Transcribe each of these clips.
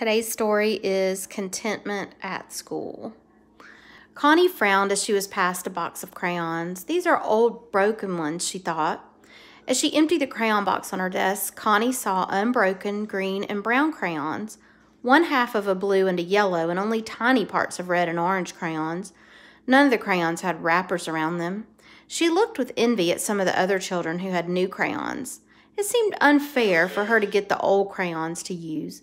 Today's story is Contentment at School. Connie frowned as she was passed a box of crayons. These are old, broken ones, she thought. As she emptied the crayon box on her desk, Connie saw unbroken green and brown crayons, one half of a blue and a yellow, and only tiny parts of red and orange crayons. None of the crayons had wrappers around them. She looked with envy at some of the other children who had new crayons. It seemed unfair for her to get the old crayons to use.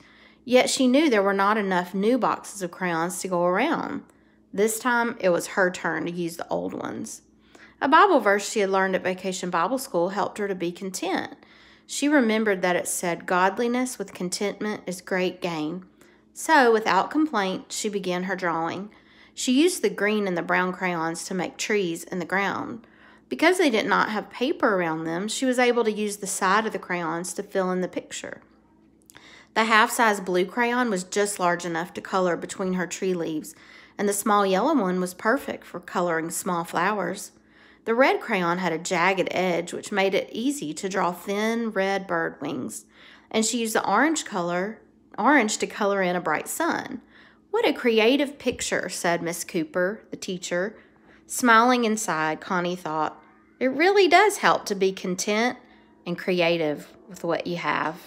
Yet she knew there were not enough new boxes of crayons to go around. This time, it was her turn to use the old ones. A Bible verse she had learned at Vacation Bible School helped her to be content. She remembered that it said, Godliness with contentment is great gain. So, without complaint, she began her drawing. She used the green and the brown crayons to make trees in the ground. Because they did not have paper around them, she was able to use the side of the crayons to fill in the picture. The half-size blue crayon was just large enough to color between her tree leaves, and the small yellow one was perfect for coloring small flowers. The red crayon had a jagged edge, which made it easy to draw thin red bird wings, and she used the orange color, orange to color in a bright sun. What a creative picture, said Miss Cooper, the teacher. Smiling inside, Connie thought, it really does help to be content and creative with what you have.